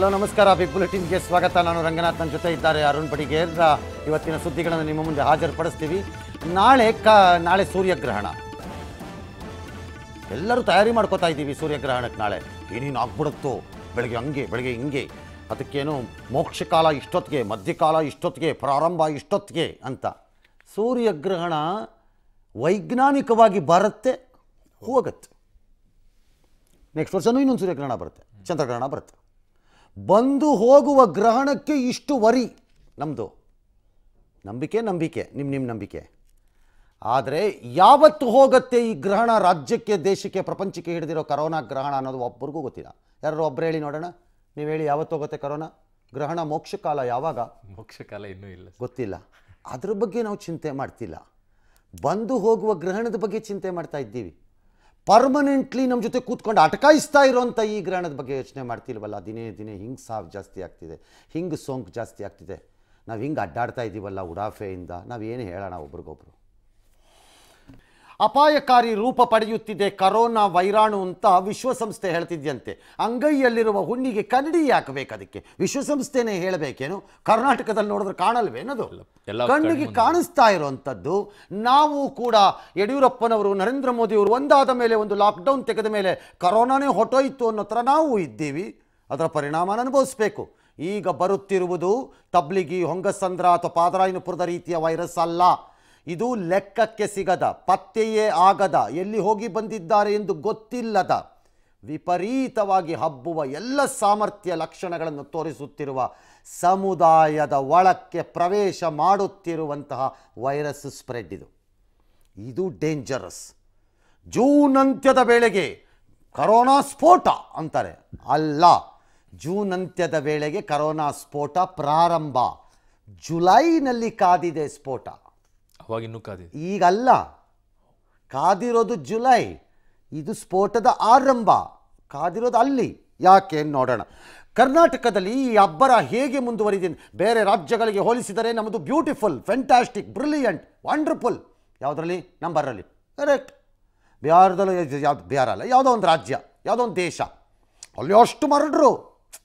hello ನಮಸ್ಕಾರ big ಬುಲೆಟಿನ್ಗೆ ಸ್ವಾಗತ ನಾನು ರಂಗನಾಥ್ ನನ್ನ ಜೊತೆ ಇದ್ದಾರೆ ಅರುಣ್ ಪಡಿಗೇರ್ ಇವತ್ತಿನ ಸುದ್ದಿಗಳನ್ನು ನಿಮ್ಮ ಮುಂದೆ ಹಾಜರುಪಡಿಸ್ತೀವಿ ನಾಳೆ ಕ ನಾಳೆ ಸೂರ್ಯಗ್ರಹಣ ಎಲ್ಲರೂ ತಯಾರಿ ಮಾಡ್ಕೋತಾ ಇದ್ದೀವಿ ಸೂರ್ಯಗ್ರಹಣಕ್ಕೆ ನಾಳೆ ಏನೇನು ಆಗ್ಬಿಡುತ್ತೋ ಬೆಳಗ್ಗೆ ಹಂಗೆ ಬೆಳಗ್ಗೆ ಹಿಂಗೆ ಅದಕ್ಕೇನು ಮೋಕ್ಷಕಾಲ ಇಷ್ಟೊತ್ತಿಗೆ ಮಧ್ಯಕಾಲ ಇಷ್ಟೊತ್ತಿಗೆ ಪ್ರಾರಂಭ ಇಷ್ಟೊತ್ತಿಗೆ ಅಂತ ಸೂರ್ಯಗ್ರಹಣ ವೈಜ್ಞಾನಿಕವಾಗಿ ಬರುತ್ತೆ ಹೋಗುತ್ತೆ ನೆಕ್ಸ್ಟ್ ವರ್ಷನೂ ಇನ್ನೊಂದು ಸೂರ್ಯಗ್ರಹಣ ಬರುತ್ತೆ ಚಂದ್ರಗ್ರಹಣ ಬರುತ್ತೆ ಬಂದು ಹೋಗುವ ಗ್ರಹಣಕ್ಕೆ ಇಷ್ಟು ವರಿ ನಮ್ಮದು ನಂಬಿಕೆ ನಂಬಿಕೆ ನಿಮ್ಮ ನಿಮ್ಮ ನಂಬಿಕೆ ಆದರೆ ಯಾವತ್ತು ಹೋಗುತ್ತೆ ಈ ಗ್ರಹಣ ರಾಜ್ಯಕ್ಕೆ ದೇಶಕ್ಕೆ ಪ್ರಪಂಚಕ್ಕೆ ಹಿಡಿದಿರೋ ಕರೋನಾ ಗ್ರಹಣ ಅನ್ನೋದು ಒಬ್ಬರಿಗೂ ಗೊತ್ತಿಲ್ಲ ಯಾರು ಒಬ್ಬರು ಹೇಳಿ ನೋಡೋಣ ನೀವು ಹೇಳಿ ಯಾವತ್ತು ಹೋಗುತ್ತೆ ಕರೋನಾ ಗ್ರಹಣ ಮೋಕ್ಷಕಾಲ ಯಾವಾಗ ಮೋಕ್ಷಕಾಲ ಇನ್ನೂ ಇಲ್ಲ ಗೊತ್ತಿಲ್ಲ ಅದ್ರ ಬಗ್ಗೆ ನಾವು ಚಿಂತೆ ಮಾಡ್ತಿಲ್ಲ ಬಂದು ಹೋಗುವ ಗ್ರಹಣದ ಬಗ್ಗೆ ಚಿಂತೆ ಮಾಡ್ತಾ ಇದ್ದೀವಿ ಪರ್ಮನೆಂಟ್ಲಿ ನಮ್ಮ ಜೊತೆ ಕೂತ್ಕೊಂಡು ಅಟಕಾಯಿಸ್ತಾ ಇರೋವಂಥ ಈ ಗ್ರಹಣದ ಬಗ್ಗೆ ಯೋಚನೆ ಮಾಡ್ತಿಲ್ವಲ್ಲ ದಿನೇ ದಿನೇ ಹಿಂಗೆ ಸಾವು ಜಾಸ್ತಿ ಆಗ್ತಿದೆ ಹಿಂಗೆ ಸೋಂಕು ಜಾಸ್ತಿ ಆಗ್ತಿದೆ ನಾವು ಹಿಂಗೆ ಅಡ್ಡಾಡ್ತಾ ಇದ್ದೀವಲ್ಲ ಉಡಾಫೆಯಿಂದ ನಾವು ಏನು ಹೇಳೋಣ ಒಬ್ರಿಗೊಬ್ರು ಅಪಾಯಕಾರಿ ರೂಪ ಪಡೆಯುತ್ತಿದೆ ಕರೋನಾ ವೈರಾಣು ಅಂತ ವಿಶ್ವಸಂಸ್ಥೆ ಹೇಳ್ತಿದ್ಯಂತೆ ಅಂಗೈಯಲ್ಲಿರುವ ಹುಣ್ಣಿಗೆ ಕನ್ನಡಿ ಹಾಕಬೇಕು ಅದಕ್ಕೆ ವಿಶ್ವಸಂಸ್ಥೆನೇ ಹೇಳಬೇಕೇನು ಕರ್ನಾಟಕದಲ್ಲಿ ನೋಡಿದ್ರೆ ಕಾಣಲ್ವೇನದು ಕಣ್ಣಿಗೆ ಕಾಣಿಸ್ತಾ ಇರುವಂಥದ್ದು ನಾವು ಕೂಡ ಯಡಿಯೂರಪ್ಪನವರು ನರೇಂದ್ರ ಮೋದಿಯವರು ಒಂದಾದ ಮೇಲೆ ಒಂದು ಲಾಕ್ಡೌನ್ ತೆಗೆದ ಮೇಲೆ ಕರೋನಾನೇ ಹೊಟ್ಟೋಯಿತು ಅನ್ನೋ ಥರ ನಾವು ಇದ್ದೀವಿ ಅದರ ಪರಿಣಾಮ ಅನುಭವಿಸಬೇಕು ಈಗ ಬರುತ್ತಿರುವುದು ತಬ್ಲಿಗಿ ಹೊಂಗಸಂದ್ರ ಅಥವಾ ಪಾದರಾಯನಪುರದ ರೀತಿಯ ವೈರಸ್ ಅಲ್ಲ ಇದು ಲೆಕ್ಕಕ್ಕೆ ಸಿಗದ ಪತ್ತೆಯೇ ಆಗದ ಎಲ್ಲಿ ಹೋಗಿ ಬಂದಿದ್ದಾರೆ ಎಂದು ಗೊತ್ತಿಲ್ಲದ ವಿಪರೀತವಾಗಿ ಹಬ್ಬುವ ಎಲ್ಲ ಸಾಮರ್ಥ್ಯ ಲಕ್ಷಣಗಳನ್ನು ತೋರಿಸುತ್ತಿರುವ ಸಮುದಾಯದ ಒಳಕ್ಕೆ ಪ್ರವೇಶ ಮಾಡುತ್ತಿರುವಂತಹ ವೈರಸ್ ಸ್ಪ್ರೆಡ್ ಇದು ಇದು ಡೇಂಜರಸ್ ಜೂನ್ ಅಂತ್ಯದ ವೇಳೆಗೆ ಕರೋನಾ ಸ್ಫೋಟ ಅಂತಾರೆ ಅಲ್ಲ ಜೂನ್ ಅಂತ್ಯದ ವೇಳೆಗೆ ಕರೋನಾ ಸ್ಫೋಟ ಪ್ರಾರಂಭ ಜುಲೈನಲ್ಲಿ ಕಾದಿದೆ ಸ್ಫೋಟ ಅವಾಗಿನ್ನೂ ಕಾದಿ ಈಗಲ್ಲ ಕಾದಿರೋದು ಜುಲೈ ಇದು ಸ್ಫೋಟದ ಆರಂಭ ಕಾದಿರೋದು ಅಲ್ಲಿ ಯಾಕೆ ನೋಡೋಣ ಕರ್ನಾಟಕದಲ್ಲಿ ಈ ಅಬ್ಬರ ಹೇಗೆ ಮುಂದುವರಿದೀನಿ ಬೇರೆ ರಾಜ್ಯಗಳಿಗೆ ಹೋಲಿಸಿದರೆ ನಮ್ಮದು ಬ್ಯೂಟಿಫುಲ್ ಫ್ಯಾಂಟಾಸ್ಟಿಕ್ ಬ್ರಿಲಿಯಂಟ್ ವಂಡರ್ಫುಲ್ ಯಾವುದರಲ್ಲಿ ನಂಬರಲ್ಲಿ ಕರೆಕ್ಟ್ ಬಿಹಾರದಲ್ಲೂ ಯಾವ್ದು ಬಿಹಾರ ಅಲ್ಲ ಯಾವುದೋ ಒಂದು ರಾಜ್ಯ ಯಾವುದೋ ಒಂದು ದೇಶ ಅಲ್ಲಿ ಅಷ್ಟು ಮರಡ್ರು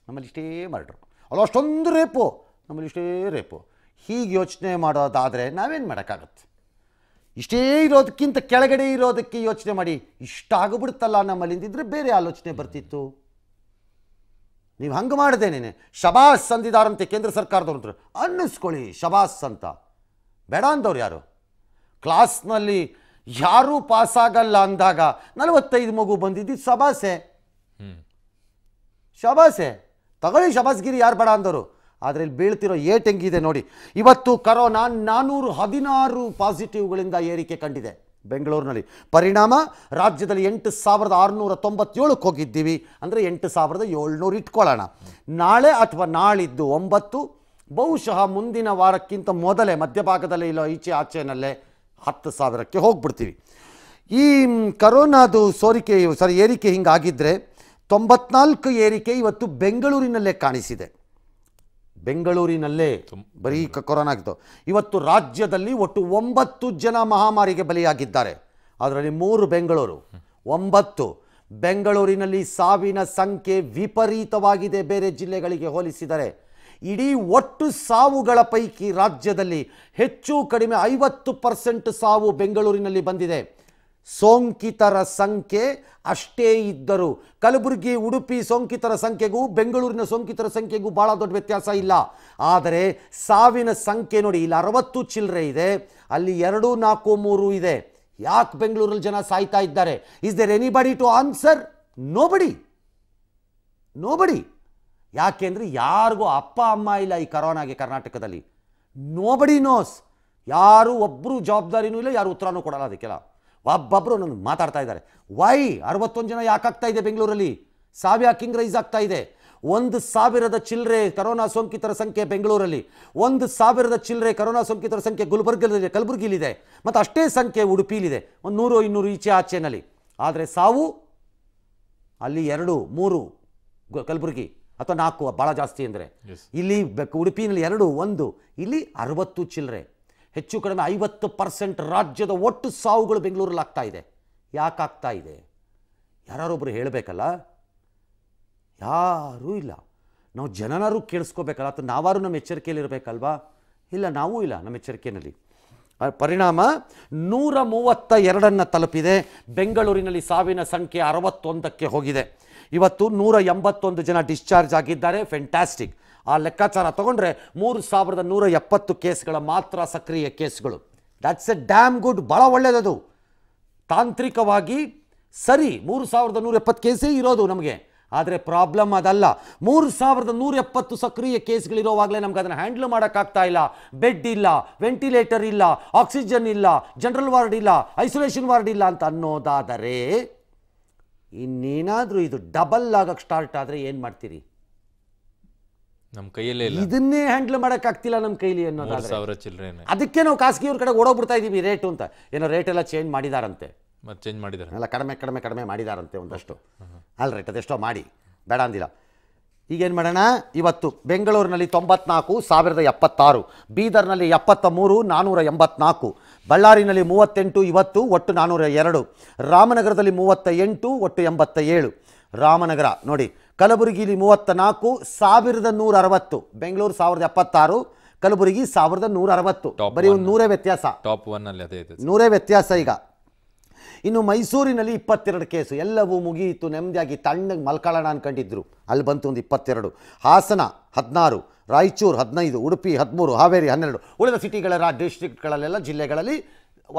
ನಮ್ಮಲ್ಲಿ ಇಷ್ಟೇ ಮರಡ್ರು ಅಲ್ಲಿ ಅಷ್ಟೊಂದು ರೇಪು ನಮ್ಮಲ್ಲಿ ಇಷ್ಟೇ ರೇಪು ಹೀಗೆ ಯೋಚನೆ ಮಾಡೋದಾದರೆ ನಾವೇನು ಮಾಡೋಕ್ಕಾಗತ್ತೆ ಇಷ್ಟೇ ಇರೋದಕ್ಕಿಂತ ಕೆಳಗಡೆ ಇರೋದಕ್ಕೆ ಯೋಚನೆ ಮಾಡಿ ಇಷ್ಟ ಆಗಿಬಿಡುತ್ತಲ್ಲ ನಮ್ಮಲ್ಲಿಂದಿದ್ರೆ ಬೇರೆ ಆಲೋಚನೆ ಬರ್ತಿತ್ತು ನೀವು ಹಂಗೆ ನೀನೆ ಶಬಾಸ್ ಅಂದಿದಾರಂತೆ ಕೇಂದ್ರ ಸರ್ಕಾರದವ್ರು ಅನ್ನಿಸ್ಕೊಳ್ಳಿ ಶಬಾಸ್ ಅಂತ ಬೇಡ ಅಂದವ್ರು ಯಾರು ಕ್ಲಾಸ್ನಲ್ಲಿ ಯಾರೂ ಪಾಸಾಗಲ್ಲ ಅಂದಾಗ ನಲವತ್ತೈದು ಮಗು ಬಂದಿದ್ದು ಶಬಾಸೆ ಶಬಾಸೆ ತಗೊಳ್ಳಿ ಶಬಾಸ್ಗಿರಿ ಯಾರು ಬೇಡ ಅಂದರು ಆದರೆ ಇಲ್ಲಿ ಬೀಳ್ತಿರೋ ಹೆಂಗಿದೆ ನೋಡಿ ಇವತ್ತು ಕರೋನಾ ನಾನ್ನೂರು ಹದಿನಾರು ಪಾಸಿಟಿವ್ಗಳಿಂದ ಏರಿಕೆ ಕಂಡಿದೆ ಬೆಂಗಳೂರಿನಲ್ಲಿ ಪರಿಣಾಮ ರಾಜ್ಯದಲ್ಲಿ ಎಂಟು ಸಾವಿರದ ಆರುನೂರ ತೊಂಬತ್ತೇಳಕ್ಕೆ ಹೋಗಿದ್ದೀವಿ ಅಂದರೆ ಎಂಟು ಸಾವಿರದ ಏಳ್ನೂರು ಇಟ್ಕೊಳ್ಳೋಣ ನಾಳೆ ಅಥವಾ ನಾಳಿದ್ದು ಒಂಬತ್ತು ಬಹುಶಃ ಮುಂದಿನ ವಾರಕ್ಕಿಂತ ಮೊದಲೇ ಮಧ್ಯಭಾಗದಲ್ಲಿ ಇಲ್ಲೋ ಈಚೆ ಆಚೆನಲ್ಲೇ ಹತ್ತು ಸಾವಿರಕ್ಕೆ ಹೋಗ್ಬಿಡ್ತೀವಿ ಈ ಕರೋನಾದು ಸೋರಿಕೆ ಸಾರಿ ಏರಿಕೆ ಹಿಂಗಾಗಿದ್ದರೆ ತೊಂಬತ್ನಾಲ್ಕು ಏರಿಕೆ ಇವತ್ತು ಬೆಂಗಳೂರಿನಲ್ಲೇ ಕಾಣಿಸಿದೆ ಬೆಂಗಳೂರಿನಲ್ಲೇ ಬರೀ ಕೊರೋನಾ ಆಗಿತ್ತು ಇವತ್ತು ರಾಜ್ಯದಲ್ಲಿ ಒಟ್ಟು ಒಂಬತ್ತು ಜನ ಮಹಾಮಾರಿಗೆ ಬಲಿಯಾಗಿದ್ದಾರೆ ಅದರಲ್ಲಿ ಮೂರು ಬೆಂಗಳೂರು ಒಂಬತ್ತು ಬೆಂಗಳೂರಿನಲ್ಲಿ ಸಾವಿನ ಸಂಖ್ಯೆ ವಿಪರೀತವಾಗಿದೆ ಬೇರೆ ಜಿಲ್ಲೆಗಳಿಗೆ ಹೋಲಿಸಿದರೆ ಇಡೀ ಒಟ್ಟು ಸಾವುಗಳ ಪೈಕಿ ರಾಜ್ಯದಲ್ಲಿ ಹೆಚ್ಚು ಕಡಿಮೆ ಐವತ್ತು ಪರ್ಸೆಂಟ್ ಸಾವು ಬೆಂಗಳೂರಿನಲ್ಲಿ ಬಂದಿದೆ ಸೋಂಕಿತರ ಸಂಖ್ಯೆ ಅಷ್ಟೇ ಇದ್ದರು ಕಲಬುರಗಿ ಉಡುಪಿ ಸೋಂಕಿತರ ಸಂಖ್ಯೆಗೂ ಬೆಂಗಳೂರಿನ ಸೋಂಕಿತರ ಸಂಖ್ಯೆಗೂ ಭಾಳ ದೊಡ್ಡ ವ್ಯತ್ಯಾಸ ಇಲ್ಲ ಆದರೆ ಸಾವಿನ ಸಂಖ್ಯೆ ನೋಡಿ ಇಲ್ಲಿ ಅರವತ್ತು ಚಿಲ್ಲರೆ ಇದೆ ಅಲ್ಲಿ ಎರಡು ನಾಲ್ಕು ಮೂರು ಇದೆ ಯಾಕೆ ಬೆಂಗಳೂರಲ್ಲಿ ಜನ ಸಾಯ್ತಾ ಇದ್ದಾರೆ is there anybody to answer nobody nobody ಯಾಕೆಂದರೆ ಯಾರಿಗೂ ಅಪ್ಪ ಅಮ್ಮ ಇಲ್ಲ ಈ ಕರೋನಾಗೆ ಕರ್ನಾಟಕದಲ್ಲಿ ನೋಬಡಿ ನೋಸ್ ಯಾರು ಒಬ್ಬರು ಜವಾಬ್ದಾರಿನೂ ಇಲ್ಲ ಯಾರು ಉತ್ತರನೂ ಕೊಡಲ್ಲ ಅದಕ್ಕೆಲ್ಲ ಒಬ್ಬೊಬ್ಬರು ನನ್ನ ಮಾತಾಡ್ತಾ ಇದ್ದಾರೆ ವೈ ಅರವತ್ತೊಂದು ಜನ ಯಾಕಾಗ್ತಾ ಇದೆ ಬೆಂಗಳೂರಲ್ಲಿ ಸಾವಿರ ಕಿಂಗ್ ರೈಸ್ ಆಗ್ತಾ ಇದೆ ಒಂದು ಸಾವಿರದ ಚಿಲ್ಲರೆ ಕರೋನಾ ಸೋಂಕಿತರ ಸಂಖ್ಯೆ ಬೆಂಗಳೂರಲ್ಲಿ ಒಂದು ಸಾವಿರದ ಚಿಲ್ಲರೆ ಕರೋನಾ ಸೋಂಕಿತರ ಸಂಖ್ಯೆ ಗುಲ್ಬರ್ಗದಲ್ಲಿದೆ ಕಲಬುರಗಿಲಿದೆ ಮತ್ತು ಅಷ್ಟೇ ಸಂಖ್ಯೆ ಉಡುಪಿಲಿದೆ ಒಂದು ನೂರು ಇನ್ನೂರು ಈಚೆ ಆಚೆನಲ್ಲಿ ಆದರೆ ಸಾವು ಅಲ್ಲಿ ಎರಡು ಮೂರು ಕಲಬುರಗಿ ಅಥವಾ ನಾಲ್ಕು ಭಾಳ ಜಾಸ್ತಿ ಅಂದರೆ ಇಲ್ಲಿ ಉಡುಪಿನಲ್ಲಿ ಎರಡು ಒಂದು ಇಲ್ಲಿ ಅರವತ್ತು ಚಿಲ್ಲರೆ ಹೆಚ್ಚು ಕಡಿಮೆ ಐವತ್ತು ಪರ್ಸೆಂಟ್ ರಾಜ್ಯದ ಒಟ್ಟು ಸಾವುಗಳು ಬೆಂಗಳೂರಲ್ಲಿ ಆಗ್ತಾ ಇದೆ ಯಾಕೆ ಆಗ್ತಾ ಇದೆ ಯಾರೊಬ್ಬರು ಹೇಳಬೇಕಲ್ಲ ಯಾರೂ ಇಲ್ಲ ನಾವು ಜನನಾರು ಕೇಳಿಸ್ಕೋಬೇಕಲ್ಲ ಅಥವಾ ನಾವಾರು ನಮ್ಮ ಇರಬೇಕಲ್ವಾ ಇಲ್ಲ ನಾವೂ ಇಲ್ಲ ನಮ್ಮ ಎಚ್ಚರಿಕೆಯಲ್ಲಿ ಪರಿಣಾಮ ನೂರ ಮೂವತ್ತ ಎರಡನ್ನು ತಲುಪಿದೆ ಬೆಂಗಳೂರಿನಲ್ಲಿ ಸಾವಿನ ಸಂಖ್ಯೆ ಅರವತ್ತೊಂದಕ್ಕೆ ಹೋಗಿದೆ ಇವತ್ತು ನೂರ ಎಂಬತ್ತೊಂದು ಜನ ಡಿಸ್ಚಾರ್ಜ್ ಆಗಿದ್ದಾರೆ ಫೆಂಟಾಸ್ಟಿಕ್ ಆ ಲೆಕ್ಕಾಚಾರ ತೊಗೊಂಡ್ರೆ ಮೂರು ಸಾವಿರದ ನೂರ ಎಪ್ಪತ್ತು ಕೇಸ್ಗಳ ಮಾತ್ರ ಸಕ್ರಿಯ ಕೇಸ್ಗಳು ದ್ಯಾಟ್ಸ್ ಎ ಡ್ಯಾಮ್ ಗುಡ್ ಭಾಳ ಒಳ್ಳೆಯದದು ತಾಂತ್ರಿಕವಾಗಿ ಸರಿ ಮೂರು ಸಾವಿರದ ನೂರ ಎಪ್ಪತ್ತು ಕೇಸೇ ಇರೋದು ನಮಗೆ ಆದರೆ ಪ್ರಾಬ್ಲಮ್ ಅದಲ್ಲ ಮೂರು ಸಾವಿರದ ನೂರ ಎಪ್ಪತ್ತು ಸಕ್ರಿಯ ಕೇಸ್ಗಳಿರೋವಾಗಲೇ ನಮ್ಗೆ ಅದನ್ನು ಹ್ಯಾಂಡ್ಲ್ ಮಾಡೋಕ್ಕಾಗ್ತಾ ಇಲ್ಲ ಬೆಡ್ ಇಲ್ಲ ವೆಂಟಿಲೇಟರ್ ಇಲ್ಲ ಆಕ್ಸಿಜನ್ ಇಲ್ಲ ಜನರಲ್ ವಾರ್ಡ್ ಇಲ್ಲ ಐಸೋಲೇಷನ್ ವಾರ್ಡ್ ಇಲ್ಲ ಅಂತ ಅನ್ನೋದಾದರೆ ಇನ್ನೇನಾದರೂ ಇದು ಡಬಲ್ ಆಗೋಕ್ಕೆ ಸ್ಟಾರ್ಟ್ ಆದರೆ ಏನು ಮಾಡ್ತೀರಿ ನಮ್ಮ ಕೈಯಲ್ಲಿ ಇದನ್ನೇ ಹ್ಯಾಂಡಲ್ ಮಾಡೋಕ್ಕಾಗ್ತಿಲ್ಲ ನಮ್ಮ ಕೈಲಿ ಅನ್ನೋದಾದ್ರೆ ಅದಕ್ಕೆ ನಾವು ಖಾಸಗಿಯವ್ರ ಕಡೆ ಓಡೋಗ್ಬಿಡ್ತಾ ಇದ್ದೀವಿ ರೇಟು ಅಂತ ಏನೋ ರೇಟ್ ಎಲ್ಲ ಚೇಂಜ್ ಮಾಡಿದಾರಂತೆ ಚೇಂಜ್ ಮಾಡಿದಾರೆ ಎಲ್ಲ ಕಡಿಮೆ ಕಡಿಮೆ ಕಡಿಮೆ ಮಾಡಿದಾರಂತೆ ಒಂದಷ್ಟು ಅಲ್ಲ ರೇಟ್ ಅದೆಷ್ಟೋ ಮಾಡಿ ಬೇಡ ಅಂದಿಲ್ಲ ಈಗೇನು ಮಾಡೋಣ ಇವತ್ತು ಬೆಂಗಳೂರಿನಲ್ಲಿ ತೊಂಬತ್ನಾಲ್ಕು ಸಾವಿರದ ಎಪ್ಪತ್ತಾರು ಬೀದರ್ನಲ್ಲಿ ಎಪ್ಪತ್ತ ಮೂರು ನಾನ್ನೂರ ಎಂಬತ್ನಾಲ್ಕು ಬಳ್ಳಾರಿನಲ್ಲಿ ಮೂವತ್ತೆಂಟು ಇವತ್ತು ಒಟ್ಟು ನಾನ್ನೂರ ಎರಡು ರಾಮನಗರದಲ್ಲಿ ಮೂವತ್ತ ಎಂಟು ಒಟ್ಟು ಎಂಬತ್ತ ಏಳು ರಾಮನಗರ ನೋಡಿ ಕಲಬುರಗಿಲಿ ಮೂವತ್ತ ನಾಲ್ಕು ಸಾವಿರದ ನೂರ ಅರವತ್ತು ಬೆಂಗಳೂರು ಸಾವಿರದ ಎಪ್ಪತ್ತಾರು ಕಲಬುರಗಿ ಸಾವಿರದ ನೂರ ಅರವತ್ತು ಬರೀ ಒಂದು ನೂರೇ ವ್ಯತ್ಯಾಸ ಟಾಪ್ ಒನ್ ಅಲ್ಲಿ ಅದೇ ಇದೆ ನೂರೇ ವ್ಯತ್ಯಾಸ ಈಗ ಇನ್ನು ಮೈಸೂರಿನಲ್ಲಿ ಇಪ್ಪತ್ತೆರಡು ಕೇಸು ಎಲ್ಲವೂ ಮುಗಿಯಿತು ನೆಮ್ಮದಿಯಾಗಿ ತಣ್ಣಗೆ ಮಲ್ಕೊಳ್ಳೋಣ ಅನ್ಕೊಂಡಿದ್ರು ಅಲ್ಲಿ ಬಂತು ಒಂದು ಇಪ್ಪತ್ತೆರಡು ಹಾಸನ ಹದಿನಾರು ರಾಯಚೂರು ಹದಿನೈದು ಉಡುಪಿ ಹದಿಮೂರು ಹಾವೇರಿ ಹನ್ನೆರಡು ಉಳಿದ ಸಿಟಿಗಳ ಡಿಸ್ಟ್ರಿಕ್ಟ್ಗಳಲ್ಲೆಲ್ಲ ಜಿಲ್ಲೆಗಳಲ್ಲಿ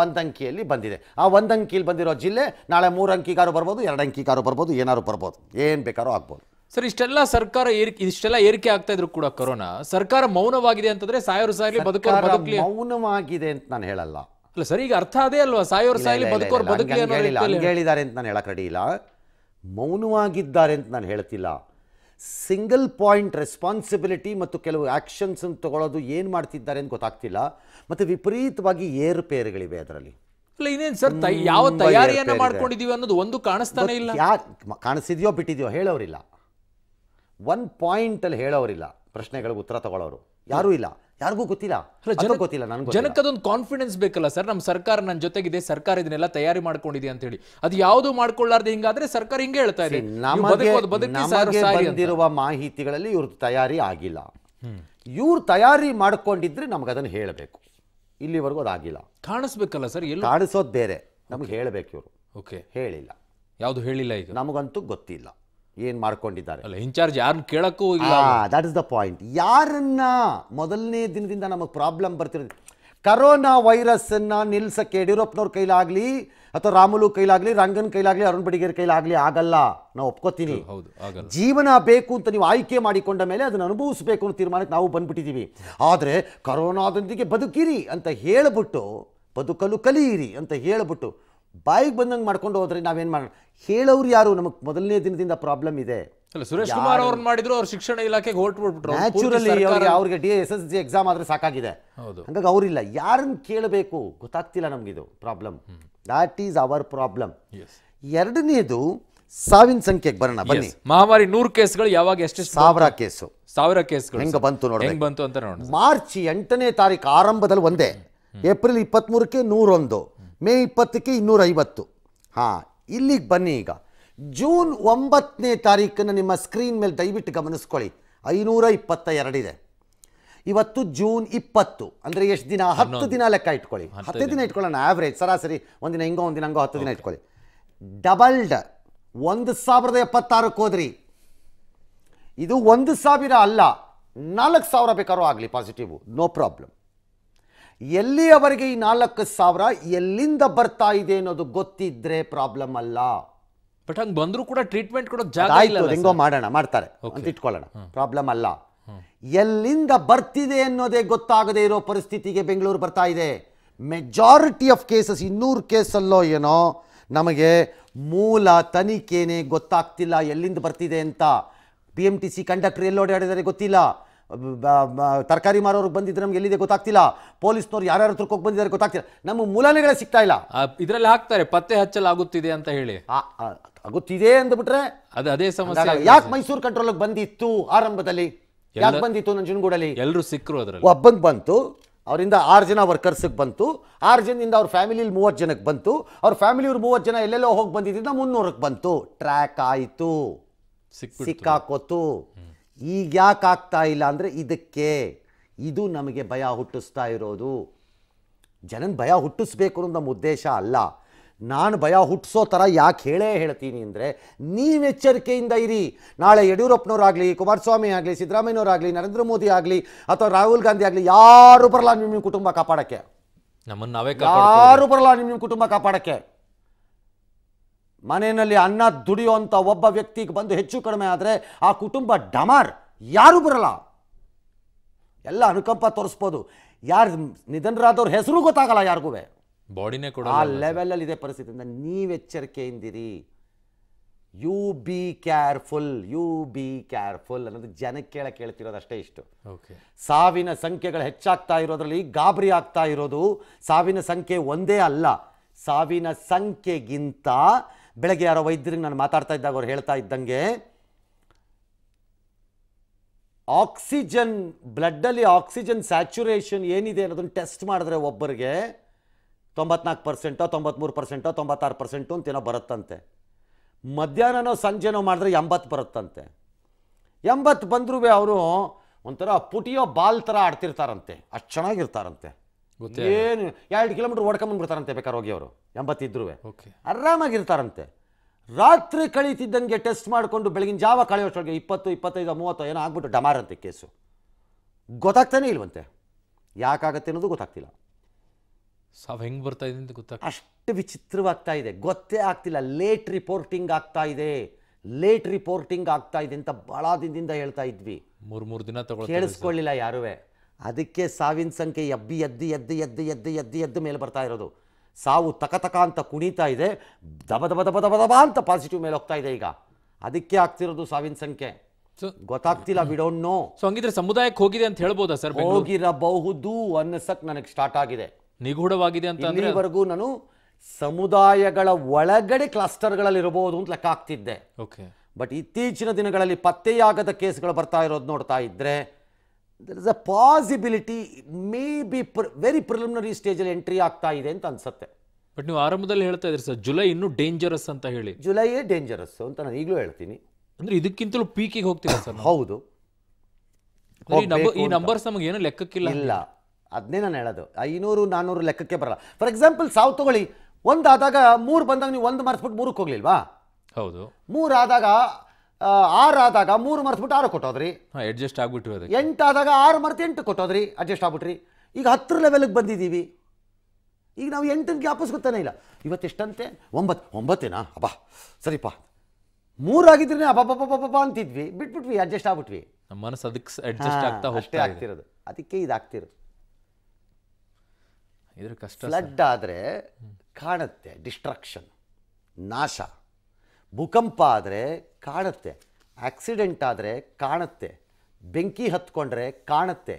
ಒಂದಂಕಿಯಲ್ಲಿ ಬಂದಿದೆ ಆ ಒಂದಂಕಿಯಲ್ಲಿ ಬಂದಿರೋ ಜಿಲ್ಲೆ ನಾಳೆ ಮೂರು ಅಂಕಿಗಾರು ಬರ್ಬೋದು ಎರಡು ಅಂಕಿಗಾರು ಬರ್ಬೋದು ಏನಾರು ಬರ್ಬೋದು ಏನು ಬೇಕಾದ್ರೂ ಆಗ್ಬೋದು ಸರ್ ಇಷ್ಟೆಲ್ಲ ಸರ್ಕಾರ ಏರಿಕೆ ಇಷ್ಟೆಲ್ಲ ಏರಿಕೆ ಆಗ್ತಾ ಇದ್ರು ಕೂಡ ಕೊರೋನಾ ಸರ್ಕಾರ ಮೌನವಾಗಿದೆ ಅಂತಂದ್ರೆ ಸಾವಿರ ಸಾಯಿಲಿ ಬದುಕೋರು ಬದುಕಲಿ ಮೌನವಾಗಿದೆ ಅಂತ ನಾನು ಹೇಳಲ್ಲ ಅಲ್ಲ ಸರ್ ಈಗ ಅರ್ಥ ಅದೇ ಅಲ್ವಾ ಸಾವಿರ ಸಾಯಿಲಿ ಬದುಕೋರು ಬದುಕಲಿ ಹೇಳಿದ್ದಾರೆ ಅಂತ ನಾನು ಹೇಳಕ್ ರೆಡಿ ಇಲ್ಲ ಮೌನವಾಗಿದ್ದಾರೆ ಅಂತ ನಾನು ಹೇಳ್ತಿಲ್ಲ ಸಿಂಗಲ್ ಪಾಯಿಂಟ್ ರೆಸ್ಪಾನ್ಸಿಬಿಲಿಟಿ ಮತ್ತು ಕೆಲವು ಅನ್ನು ತಗೊಳ್ಳೋದು ಏನು ಮಾಡ್ತಿದ್ದಾರೆ ಅಂತ ಗೊತ್ತಾಗ್ತಿಲ್ಲ ಮತ್ತು ವಿಪರೀತವಾಗಿ ಏರುಪೇರುಗಳಿವೆ ಅದರಲ್ಲಿ ಅಲ್ಲ ಇನ್ನೇನು ಸರ್ ಯಾವ ತಯಾರಿಯನ್ನು ಮಾಡ್ಕೊಂಡಿದ್ದೀವಿ ಅನ್ನೋದು ಒಂದು ಕಾಣಿಸ್ತಾನೆ ಇಲ್ಲ ಯಾಕೆ ಕಾಣಿಸಿದ್ಯೋ ಬಿಟ್ಟಿದ್ಯೋ ಹೇಳೋರಿಲ್ಲ ಪಾಯಿಂಟ್ ಅಲ್ಲಿ ಹೇಳೋರಿಲ್ಲ ಪ್ರಶ್ನೆಗಳಿಗೆ ಉತ್ತರ ತಗೊಳ್ಳೋರು ಯಾರು ಇಲ್ಲ ಯಾರಿಗೂ ಗೊತ್ತಿಲ್ಲ ಜನ ಗೊತ್ತಿಲ್ಲ ನನಗೆ ಅದೊಂದು ಕಾನ್ಫಿಡೆನ್ಸ್ ಬೇಕಲ್ಲ ಸರ್ ನಮ್ಮ ಸರ್ಕಾರ ನನ್ನ ಜೊತೆಗಿದೆ ಸರ್ಕಾರ ಇದನ್ನೆಲ್ಲ ತಯಾರಿ ಮಾಡ್ಕೊಂಡಿದೆ ಅಂತ ಹೇಳಿ ಅದು ಯಾವುದು ಮಾಡ್ಕೊಳ್ಳಾರ್ದೆ ಹಿಂಗಾದ್ರೆ ಸರ್ಕಾರ ಹಿಂಗೆ ಹೇಳ್ತಾ ಇದೆ ಬಂದಿರುವ ಮಾಹಿತಿಗಳಲ್ಲಿ ಇವ್ರದ್ದು ತಯಾರಿ ಆಗಿಲ್ಲ ಇವ್ರು ತಯಾರಿ ಮಾಡ್ಕೊಂಡಿದ್ರೆ ನಮ್ಗೆ ಅದನ್ನು ಹೇಳಬೇಕು ಇಲ್ಲಿವರೆಗೂ ಅದಾಗಿಲ್ಲ ಕಾಣಿಸ್ಬೇಕಲ್ಲ ಸರ್ ಇಲ್ಲಿ ಕಾಣಿಸೋದು ಬೇರೆ ನಮ್ಗೆ ಹೇಳಬೇಕು ಇವರು ಓಕೆ ಹೇಳಿಲ್ಲ ಯಾವುದು ಹೇಳಿಲ್ಲ ಇದು ನಮಗಂತೂ ಗೊತ್ತಿಲ್ಲ ಏನ್ ಮಾಡ್ಕೊಂಡಿದ್ದಾರೆ ಇನ್ಚಾರ್ಜ್ ಯಾರನ್ನ ಕೇಳಕ್ಕೂ ಇಲ್ಲ ದಟ್ ಇಸ್ ದ ಪಾಯಿಂಟ್ ಯಾರನ್ನ ಮೊದಲನೇ ದಿನದಿಂದ ನಮಗೆ ಪ್ರಾಬ್ಲಮ್ ಬರ್ತಿರೋದು ಕರೋನಾ ಅನ್ನ ನಿಲ್ಸಕ್ಕೆ ಯಡಿಯೂರಪ್ಪನವ್ರ ಕೈಲಾಗ್ಲಿ ಅಥವಾ ರಾಮುಲು ಕೈಲಾಗ್ಲಿ ರಂಗನ್ ಕೈಲಾಗ್ಲಿ ಅರುಣ್ ಬಡಿಗೇರ್ ಕೈಲಾಗ್ಲಿ ಆಗಲ್ಲ ನಾವು ಒಪ್ಕೋತೀನಿ ಜೀವನ ಬೇಕು ಅಂತ ನೀವು ಆಯ್ಕೆ ಮಾಡಿಕೊಂಡ ಮೇಲೆ ಅದನ್ನು ಅನುಭವಿಸಬೇಕು ಅನ್ನೋ ತೀರ್ಮಾನಕ್ಕೆ ನಾವು ಬಂದ್ಬಿಟ್ಟಿದ್ದೀವಿ ಆದರೆ ಕರೋನಾದೊಂದಿಗೆ ಬದುಕಿರಿ ಅಂತ ಹೇಳಿಬಿಟ್ಟು ಬದುಕಲು ಕಲಿಯಿರಿ ಅಂತ ಹೇಳಿಬಿಟ್ಟು ಬಾಯಿಗೆ ಬಂದಂಗೆ ಮಾಡ್ಕೊಂಡು ಹೋದ್ರೆ ನಾವೇನು ಮಾಡೋಣ ಹೇಳೋರು ಯಾರು ನಮಗೆ ಮೊದಲನೇ ದಿನದಿಂದ ಪ್ರಾಬ್ಲಮ್ ಇದೆ ಸುರೇಶ್ ಕುಮಾರ್ ಅವ್ರನ್ನ ಮಾಡಿದ್ರು ಅವ್ರ ಶಿಕ್ಷಣ ಇಲಾಖೆಗೆ ಹೊರಟ್ಬಿಟ್ಬಿಟ್ರು ನ್ಯಾಚುರಲಿ ಅವರಿಗೆ ಅವ್ರಿಗೆ D S S G exam ಆದರೆ ಸಾಕಾಗಿದೆ ಹೌದು ಹಂಗಾಗಿ ಅವರಿಲ್ಲ ಯಾರನ್ನ ಕೇಳಬೇಕು ಗೊತ್ತಾಗ್ತಿಲ್ಲ ನಮಗಿದು problem that is our problem ಎರಡನೇದು ಸಾವಿನ ಸಂಖ್ಯೆಗೆ ಬರೋಣ ಬನ್ನಿ ಮಹಾಮಾರಿ ನೂರು ಕೇಸ್ಗಳು ಯಾವಾಗ ಎಷ್ಟು ಸಾವಿರ ಕೇಸು ಸಾವಿರ ಕೇಸ್ಗಳು ಹೆಂಗೆ ಬಂತು ನೋಡಿ ಹೆಂಗೆ ಬಂತು ಅಂತ ನೋಡಿ ಮಾರ್ಚ್ ಎಂಟನೇ ತಾರೀಕು ಆರಂಭದಲ್ಲಿ ಒಂದೇ ಏಪ್ರಿಲ್ ಇಪ್ಪತ್ತ್ಮೂರಕ್ಕೆ ನೂರೊಂದು ಮೇ ಇಪ್ಪತ್ತಕ್ಕೆ ಇನ್ನೂರೈವತ್ತು ಹಾಂ ಇಲ್ಲಿಗೆ ಬನ್ನಿ ಈಗ ಜೂನ್ ಒಂಬತ್ತನೇ ತಾರೀಕನ್ನು ನಿಮ್ಮ ಸ್ಕ್ರೀನ್ ಮೇಲೆ ದಯವಿಟ್ಟು ಗಮನಿಸ್ಕೊಳ್ಳಿ ಐನೂರ ಇಪ್ಪತ್ತ ಎರಡಿದೆ ಇವತ್ತು ಜೂನ್ ಇಪ್ಪತ್ತು ಅಂದರೆ ಎಷ್ಟು ದಿನ ಹತ್ತು ದಿನ ಲೆಕ್ಕ ಇಟ್ಕೊಳ್ಳಿ ಹತ್ತು ದಿನ ಇಟ್ಕೊಳ್ಳೋಣ ಆ್ಯಾವ್ರೇಜ್ ಸರಾಸರಿ ಒಂದು ದಿನ ಹಿಂಗೋ ಒಂದು ದಿನ ಹಂಗೋ ಹತ್ತು ದಿನ ಇಟ್ಕೊಳ್ಳಿ ಡಬಲ್ಡ್ ಒಂದು ಸಾವಿರದ ಎಪ್ಪತ್ತಾರಕ್ಕೆ ಹೋದ್ರಿ ಇದು ಒಂದು ಸಾವಿರ ಅಲ್ಲ ನಾಲ್ಕು ಸಾವಿರ ಬೇಕಾದ್ರೂ ಆಗಲಿ ಪಾಸಿಟಿವ್ ನೋ ಪ್ರಾಬ್ಲಮ್ ಎಲ್ಲಿಯವರೆಗೆ ಈ ನಾಲ್ಕು ಸಾವಿರ ಎಲ್ಲಿಂದ ಬರ್ತಾ ಇದೆ ಅನ್ನೋದು ಗೊತ್ತಿದ್ರೆ ಪ್ರಾಬ್ಲಮ್ ಅಲ್ಲ ಬಟ್ ಹಂಗೆ ಬಂದರೂ ಕೂಡ ಟ್ರೀಟ್ಮೆಂಟ್ ಕೊಡೋದು ಜಾಗ ಇಲ್ಲ ಮಾಡೋಣ ಮಾಡ್ತಾರೆ ಅಂತ ಇಟ್ಕೊಳ್ಳೋಣ ಪ್ರಾಬ್ಲಮ್ ಅಲ್ಲ ಎಲ್ಲಿಂದ ಬರ್ತಿದೆ ಅನ್ನೋದೇ ಗೊತ್ತಾಗದೇ ಇರೋ ಪರಿಸ್ಥಿತಿಗೆ ಬೆಂಗಳೂರು ಬರ್ತಾ ಇದೆ ಮೆಜಾರಿಟಿ ಆಫ್ ಕೇಸಸ್ ಇನ್ನೂರು ಕೇಸಲ್ಲೋ ಏನೋ ನಮಗೆ ಮೂಲ ತನಿಖೆನೇ ಗೊತ್ತಾಗ್ತಿಲ್ಲ ಎಲ್ಲಿಂದ ಬರ್ತಿದೆ ಅಂತ P M T C conductor ಎಲ್ಲೋಡಾಡಿದರೆ ಗೊತ್ತಿಲ್ಲ ತರಕಾರಿ ಮಾರೋರಿಗೆ ಬಂದಿದ್ರೆ ನಮ್ಗೆ ಎಲ್ಲಿದೆ ಗೊತ್ತಾಗ್ತಿಲ್ಲ ಪೊಲೀಸ್ನವ್ರು ಯಾರ್ಯಾರ ಹತ್ರಕ್ಕೆ ಹೋಗಿ ಬಂದಿದ್ದಾರೆ ಗೊತ್ತಾಗ್ತಿಲ್ಲ ನಮ್ಮ ಮೂಲಾನೆಗಳೇ ಸಿಗ್ತಾ ಇಲ್ಲ ಇದರಲ್ಲಿ ಹಾಕ್ತಾರೆ ಪತ್ತೆ ಹಚ್ಚಲಾಗುತ್ತಿದೆ ಅಂತ ಹೇಳಿ ಆಗುತ್ತಿದೆ ಅಂದ್ಬಿಟ್ರೆ ಅದು ಅದೇ ಸಮಸ್ಯೆ ಯಾಕೆ ಮೈಸೂರು ಕಂಟ್ರೋಲ್ಗೆ ಬಂದಿತ್ತು ಆರಂಭದಲ್ಲಿ ಯಾಕೆ ಬಂದಿತ್ತು ನಂಜನಗೂಡಲ್ಲಿ ಎಲ್ಲರೂ ಸಿಕ್ಕರು ಅದರಲ್ಲಿ ಒಬ್ಬಂಗೆ ಬಂತು ಅವರಿಂದ ಆರು ಜನ ವರ್ಕರ್ಸಿಗೆ ಬಂತು ಆರು ಜನದಿಂದ ಅವ್ರ ಫ್ಯಾಮಿಲಿಲಿ ಮೂವತ್ತು ಜನಕ್ಕೆ ಬಂತು ಅವ್ರ ಫ್ಯಾಮಿಲಿಯವ್ರು ಮೂವತ್ತು ಜನ ಎಲ್ಲೆಲ್ಲೋ ಹೋಗಿ ಬಂದಿದ್ದರಿಂದ ಮುನ್ನೂರಕ್ಕೆ ಬಂತು ಟ್ರ್ಯಾಕ್ ಆಯಿತು ಸಿಕ್ಕಾಕೋತು ಈಗ ಯಾಕೆ ಆಗ್ತಾ ಇಲ್ಲ ಅಂದರೆ ಇದಕ್ಕೆ ಇದು ನಮಗೆ ಭಯ ಹುಟ್ಟಿಸ್ತಾ ಇರೋದು ಜನನ ಭಯ ಹುಟ್ಟಿಸ್ಬೇಕು ಅನ್ನೋದು ನಮ್ಮ ಉದ್ದೇಶ ಅಲ್ಲ ನಾನು ಭಯ ಹುಟ್ಟಿಸೋ ಥರ ಯಾಕೆ ಹೇಳೇ ಹೇಳ್ತೀನಿ ಅಂದರೆ ನೀವು ಎಚ್ಚರಿಕೆಯಿಂದ ಇರಿ ನಾಳೆ ಯಡಿಯೂರಪ್ಪನವರಾಗಲಿ ಕುಮಾರಸ್ವಾಮಿ ಆಗಲಿ ಸಿದ್ದರಾಮಯ್ಯನವರಾಗಲಿ ನರೇಂದ್ರ ಮೋದಿ ಆಗಲಿ ಅಥವಾ ರಾಹುಲ್ ಗಾಂಧಿ ಆಗಲಿ ಯಾರು ಬರಲ್ಲ ನಿಮ್ಮ ನಿಮ್ಮ ಕುಟುಂಬ ಕಾಪಾಡೋಕ್ಕೆ ಯಾರು ಬರಲ್ಲ ನಿಮ್ಮ ನಿಮ್ಮ ಕುಟುಂಬ ಕಾಪಾಡೋಕ್ಕೆ ಮನೆಯಲ್ಲಿ ಅನ್ನ ದುಡಿಯುವಂಥ ಒಬ್ಬ ವ್ಯಕ್ತಿಗೆ ಬಂದು ಹೆಚ್ಚು ಕಡಿಮೆ ಆದರೆ ಆ ಕುಟುಂಬ ಡಮಾರ್ ಯಾರೂ ಬರಲ್ಲ ಎಲ್ಲ ಅನುಕಂಪ ತೋರಿಸ್ಬೋದು ಯಾರು ನಿಧನರಾದವ್ರ ಹೆಸರು ಗೊತ್ತಾಗಲ್ಲ ಯಾರಿಗೂ ಬಾಡಿನೇ ಕೂಡ ಆ ಲೆವೆಲಲ್ಲಿ ಇದೇ ಪರಿಸ್ಥಿತಿಯಿಂದ ನೀವು ಎಚ್ಚರಿಕೆಯಿಂದಿರಿ you be careful you be careful ಅನ್ನೋದು ಜನಕ್ಕೆ ಕೇಳಕ್ಕೆ ಹೇಳ್ತಿರೋದು ಅಷ್ಟೇ ಇಷ್ಟು ಸಾವಿನ ಸಂಖ್ಯೆಗಳು ಹೆಚ್ಚಾಗ್ತಾ ಇರೋದ್ರಲ್ಲಿ ಗಾಬರಿ ಆಗ್ತಾ ಇರೋದು ಸಾವಿನ ಸಂಖ್ಯೆ ಒಂದೇ ಅಲ್ಲ ಸಾವಿನ ಸಂಖ್ಯೆಗಿಂತ ಬೆಳಗ್ಗೆ ಯಾರೋ ವೈದ್ಯರಿಗೆ ನಾನು ಮಾತಾಡ್ತಾ ಇದ್ದಾಗ ಅವ್ರು ಹೇಳ್ತಾ ಇದ್ದಂಗೆ ಆಕ್ಸಿಜನ್ ಬ್ಲಡ್ಡಲ್ಲಿ ಆಕ್ಸಿಜನ್ ಸ್ಯಾಚುರೇಷನ್ ಏನಿದೆ ಅನ್ನೋದನ್ನು ಟೆಸ್ಟ್ ಮಾಡಿದ್ರೆ ಒಬ್ಬರಿಗೆ ತೊಂಬತ್ನಾಲ್ಕು ಪರ್ಸೆಂಟೋ ತೊಂಬತ್ತ್ಮೂರು ಪರ್ಸೆಂಟೋ ತೊಂಬತ್ತಾರು ಪರ್ಸೆಂಟು ಅಂತೇನೋ ಬರುತ್ತಂತೆ ಮಧ್ಯಾಹ್ನನೋ ಸಂಜೆನೋ ಮಾಡಿದ್ರೆ ಎಂಬತ್ತು ಬರುತ್ತಂತೆ ಎಂಬತ್ತು ಬಂದರೂ ಅವರು ಒಂಥರ ಪುಟಿಯೋ ಬಾಲ್ ಥರ ಆಡ್ತಿರ್ತಾರಂತೆ ಅಷ್ಟು ಚೆನ್ನಾಗಿರ್ತಾರಂತೆ ಏನು ಎರಡು ಕಿಲೋಮೀಟ್ರ್ ಓಡ್ಕೊಂಬಂದ್ಬಿಡ್ತಾರಂತೆ ಬೇಕಾದ್ರೆ ಹೋಗಿ ಅವರು ಎಂಬತ್ತಿದ್ರೂ ಆರಾಮಾಗಿರ್ತಾರಂತೆ ರಾತ್ರಿ ಕಳೀತಿದ್ದಂಗೆ ಟೆಸ್ಟ್ ಮಾಡಿಕೊಂಡು ಬೆಳಗಿನ ಜಾವ ಕಳೆಯೋಷ್ಟೊಳಗೆ ಇಪ್ಪತ್ತು ಇಪ್ಪತ್ತೈದು ಮೂವತ್ತು ಏನೋ ಆಗ್ಬಿಟ್ಟು ಡಮಾರಂತೆ ಕೇಸು ಗೊತ್ತಾಗ್ತಾನೆ ಇಲ್ವಂತೆ ಯಾಕಾಗತ್ತೆ ಅನ್ನೋದು ಗೊತ್ತಾಗ್ತಿಲ್ಲ ಸಾವು ಹೆಂಗೆ ಬರ್ತಾ ಇದೆ ಅಂತ ಗೊತ್ತಾಗ ಅಷ್ಟು ವಿಚಿತ್ರವಾಗ್ತಾ ಇದೆ ಗೊತ್ತೇ ಆಗ್ತಿಲ್ಲ ಲೇಟ್ ರಿಪೋರ್ಟಿಂಗ್ ಆಗ್ತಾ ಇದೆ ಲೇಟ್ ರಿಪೋರ್ಟಿಂಗ್ ಆಗ್ತಾ ಇದೆ ಅಂತ ಭಾಳ ದಿನದಿಂದ ಹೇಳ್ತಾ ಇದ್ವಿ ಮೂರು ಮೂರು ದಿನ ಕೇಳಿಸ್ಕೊಳ್ಳಿಲ್ಲ ಯಾರುವೇ ಅದಕ್ಕೆ ಸಾವಿನ ಸಂಖ್ಯೆ ಎಬ್ಬಿ ಎದ್ದು ಎದ್ದು ಎದ್ದು ಎದ್ದು ಎದ್ದು ಎದ್ದು ಮೇಲೆ ಬರ್ತಾ ಇರೋದು ಸಾವು ತಕತಕ ಅಂತ ಕುಣಿತಾ ಇದೆ ದಬ ದಬ ದಬ ದಬ ಅಂತ ಪಾಸಿಟಿವ್ ಮೇಲೆ ಹೋಗ್ತಾ ಇದೆ ಈಗ ಅದಕ್ಕೆ ಆಗ್ತಿರೋದು ಸಾವಿನ ಸಂಖ್ಯೆ ಗೊತ್ತಾಗ್ತಿಲ್ಲ ವಿ ನೋ ಸೊ ಹಂಗಿದ್ರೆ ಸಮುದಾಯಕ್ಕೆ ಹೋಗಿದೆ ಅಂತ ಹೇಳ್ಬೋದಾ ಸರ್ ಹೋಗಿರಬಹುದು ಅನ್ನಿಸಕ್ ನನಗೆ ಸ್ಟಾರ್ಟ್ ಆಗಿದೆ ನಿಗೂಢವಾಗಿದೆ ಅಂತ ಇಲ್ಲಿವರೆಗೂ ನಾನು ಸಮುದಾಯಗಳ ಒಳಗಡೆ ಕ್ಲಸ್ಟರ್ಗಳಲ್ಲಿ ಇರಬಹುದು ಅಂತ ಲೆಕ್ಕ ಆಗ್ತಿದ್ದೆ ಓಕೆ ಬಟ್ ಇತ್ತೀಚಿನ ದಿನಗಳಲ್ಲಿ ಪತ್ತೆಯಾಗದ ಕೇಸ್ಗಳು ಬರ್ತಾ ಇರೋದು ನೋಡ್ತಾ ಇದ್ರೆ there is a possibility may be very preliminary ಸ್ಟೇಜಲ್ಲಿ ಎಂಟ್ರಿ ಆಗ್ತಾ ಇದೆ ಅಂತ ಅನ್ಸುತ್ತೆ ಬಟ್ ನೀವು ಆರಂಭದಲ್ಲಿ ಹೇಳ್ತಾ ಇದ್ರಿ ಸರ್ ಜುಲೈ ಇನ್ನೂ ಡೇಂಜರಸ್ ಅಂತ ಹೇಳಿ ಜುಲೈಯೇ ಡೇಂಜರಸ್ ಅಂತ ನಾನು ಈಗಲೂ ಹೇಳ್ತೀನಿ ಅಂದ್ರೆ ಇದಕ್ಕಿಂತಲೂ ಪೀಕಿಗೆ ಹೋಗ್ತೀರಾ ಸರ್ ಹೌದು ಈ ನಂಬರ್ಸ್ ನಮಗೆ ಏನು ಲೆಕ್ಕಕ್ಕಿಲ್ಲ ಇಲ್ಲ ಅದನ್ನೇ ನಾನು ಹೇಳೋದು ಐನೂರು ನಾನ್ನೂರು ಲೆಕ್ಕಕ್ಕೆ ಬರಲ್ಲ ಫಾರ್ ಎಕ್ಸಾಂಪಲ್ ಸಾವ್ ತಗೊಳ್ಳಿ ಒಂದಾದಾಗ ಮೂರು ಬಂದಾಗ ನೀವು ಒಂದು ಮರ್ಸ್ಬಿಟ್ಟು ಮೂರಕ್ಕೆ ಹೋಗ್ಲಿಲ್ವಾ ಹೌದು ಮೂರಾದಾಗ ಆರು ಆದಾಗ ಮೂರು ಮರ್ತ್ಬಿಟ್ಟು ಆರು ಕೊಟ್ಟೋದ್ರಿ ಅಡ್ಜಸ್ಟ್ ಆಗ್ಬಿಟ್ಟು ಅದು ಎಂಟಾದಾಗ ಆರು ಮರೆತು ಎಂಟು ಕೊಟ್ಟೋದ್ರಿ ಅಡ್ಜಸ್ಟ್ ಆಗ್ಬಿಟ್ರಿ ಈಗ ಹತ್ರ ಲೆವೆಲ್ಗೆ ಬಂದಿದ್ದೀವಿ ಈಗ ನಾವು ಗ್ಯಾಪಸ್ ಗೊತ್ತಾನೇ ಇಲ್ಲ ಇವತ್ತೆಷ್ಟಂತೆ ಒಂಬತ್ತು ಒಂಬತ್ತೇನಾ ಅಬ್ಬಾ ಸರಿಪ್ಪ ಮೂರಾಗಿದ್ರೆ ಅಬ್ಬಬ್ಬಬ್ಬಬ್ಬ ಅಂತಿದ್ವಿ ಬಿಟ್ಬಿಟ್ವಿ ಅಡ್ಜಸ್ಟ್ ಆಗ್ಬಿಟ್ವಿ ನಮ್ಮ ಮನಸ್ಸು ಅದಕ್ಕೆ ಅಡ್ಜಸ್ಟ್ ಆಗ್ತಾ ಅಷ್ಟೇ ಆಗ್ತಿರೋದು ಅದಕ್ಕೆ ಇದಾಗ್ತಿರೋದು ಇದ್ರ ಕಷ್ಟ ಫ್ಲಡ್ ಆದರೆ ಕಾಣುತ್ತೆ ಡಿಸ್ಟ್ರಕ್ಷನ್ ನಾಶ ಭೂಕಂಪ ಆದರೆ ಕಾಣುತ್ತೆ ಆಕ್ಸಿಡೆಂಟ್ ಆದರೆ ಕಾಣುತ್ತೆ ಬೆಂಕಿ ಹತ್ಕೊಂಡ್ರೆ ಕಾಣುತ್ತೆ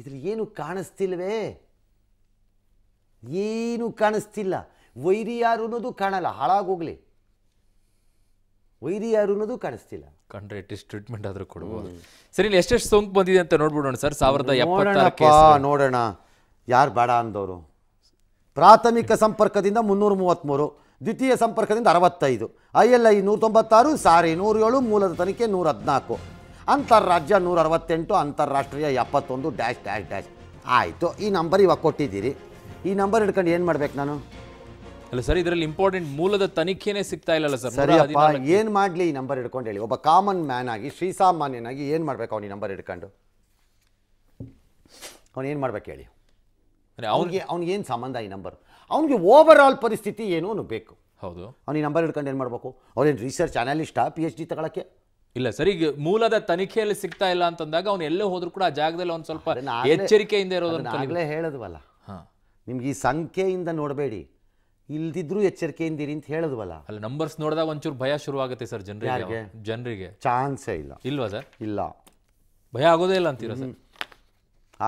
ಇದರಲ್ಲಿ ಏನು ಕಾಣಿಸ್ತಿಲ್ವೇ ಏನು ಕಾಣಿಸ್ತಿಲ್ಲ ವೈರಿ ಯಾರು ಅನ್ನೋದು ಕಾಣಲ್ಲ ಹಾಳಾಗೋಗ್ಲಿ ವೈರಿ ಯಾರು ಅನ್ನೋದು ಕಾಣಿಸ್ತಿಲ್ಲ ಕಂಡ್ರೆ ಎಷ್ಟಿಷ್ಟು ಟ್ರೀಟ್ಮೆಂಟ್ ಆದರೂ ಕೊಡ್ಬೋದು ಸರಿ ಎಷ್ಟೆಷ್ಟು ಸೋಂಕು ಬಂದಿದೆ ಅಂತ ನೋಡ್ಬಿಡೋಣ ಸರ್ ಸಾವಿರದ ನೋಡೋಣ ಯಾರು ಬೇಡ ಅಂದವರು ಪ್ರಾಥಮಿಕ ಸಂಪರ್ಕದಿಂದ ಮುನ್ನೂರ ಮೂವತ್ತ್ಮೂರು ದ್ವಿತೀಯ ಸಂಪರ್ಕದಿಂದ ಅರವತ್ತೈದು ಐ ಎಲ್ ಐ ನೂರ ತೊಂಬತ್ತಾರು ಸಾರಿ ನೂರೇಳು ಮೂಲದ ತನಿಖೆ ನೂರ ಹದಿನಾಲ್ಕು ಅಂತಾರಾಜ್ಯ ನೂರ ಅರವತ್ತೆಂಟು ಅಂತಾರಾಷ್ಟ್ರೀಯ ಎಪ್ಪತ್ತೊಂದು ಡ್ಯಾಶ್ ಡ್ಯಾಶ್ ಡ್ಯಾಶ್ ಆಯಿತು ಈ ನಂಬರ್ ಇವಾಗ ಕೊಟ್ಟಿದ್ದೀರಿ ಈ ನಂಬರ್ ಹಿಡ್ಕೊಂಡು ಏನು ಮಾಡ್ಬೇಕು ನಾನು ಅಲ್ಲ ಸರ್ ಇದರಲ್ಲಿ ಇಂಪಾರ್ಟೆಂಟ್ ಮೂಲದ ತನಿಖೆನೇ ಸಿಗ್ತಾ ಇಲ್ಲ ಸರ್ ಸರಿಯಪ್ಪ ಏನು ಮಾಡಲಿ ಈ ನಂಬರ್ ಹಿಡ್ಕೊಂಡು ಹೇಳಿ ಒಬ್ಬ ಕಾಮನ್ ಮ್ಯಾನ್ ಆಗಿ ಶ್ರೀಸಾಮಾನ್ಯನಾಗಿ ಏನು ಮಾಡ್ಬೇಕು ಅವ್ನು ಈ ನಂಬರ್ ಹಿಡ್ಕೊಂಡು ಅವನು ಏನು ಮಾಡ್ಬೇಕು ಹೇಳಿ ಅವನಿಗೆ ಅವ್ನಿಗೆ ಏನು ಸಂಬಂಧ ಈ ನಂಬರ್ ಅವನಿಗೆ ಓವರ್ ಆಲ್ ಪರಿಸ್ಥಿತಿ ಏನು ಬೇಕು ಹೌದು ಅವ್ನಿಗೆ ನಂಬರ್ ಹಿಡ್ಕೊಂಡು ಏನು ಮಾಡಬೇಕು ಅವ್ರೇನು ರಿಸರ್ಚ್ ಅನಾಲಿಸ್ಟಾ ಪಿ ಎಚ್ ಡಿ ತಗೊಳಕ್ಕೆ ಇಲ್ಲ ಸರಿ ಮೂಲದ ತನಿಖೆಯಲ್ಲಿ ಸಿಗ್ತಾ ಇಲ್ಲ ಅಂತಂದಾಗ ಅವ್ನು ಎಲ್ಲೇ ಹೋದ್ರು ಕೂಡ ಆ ಜಾಗದಲ್ಲಿ ಒಂದು ಸ್ವಲ್ಪ ಎಚ್ಚರಿಕೆಯಿಂದ ಇರೋದನ್ನ ಆಗಲೇ ಹಾ ನಿಮ್ಗೆ ಈ ಸಂಖ್ಯೆಯಿಂದ ನೋಡಬೇಡಿ ಇಲ್ದಿದ್ರು ಎಚ್ಚರಿಕೆಯಿಂದ ಇರಿ ಅಂತ ಹೇಳದ್ವಲ್ಲ ಅಲ್ಲ ನಂಬರ್ಸ್ ನೋಡಿದಾಗ ಒಂಚೂರು ಭಯ ಶುರುವಾಗುತ್ತೆ ಸರ್ ಜನರಿಗೆ ಜನರಿಗೆ ಚಾನ್ಸೇ ಇಲ್ಲ ಇಲ್ವಾ ಸರ್ ಇಲ್ಲ ಭಯ ಆಗೋದೇ ಇಲ್ಲ ಅಂತೀರಾ ಸರ್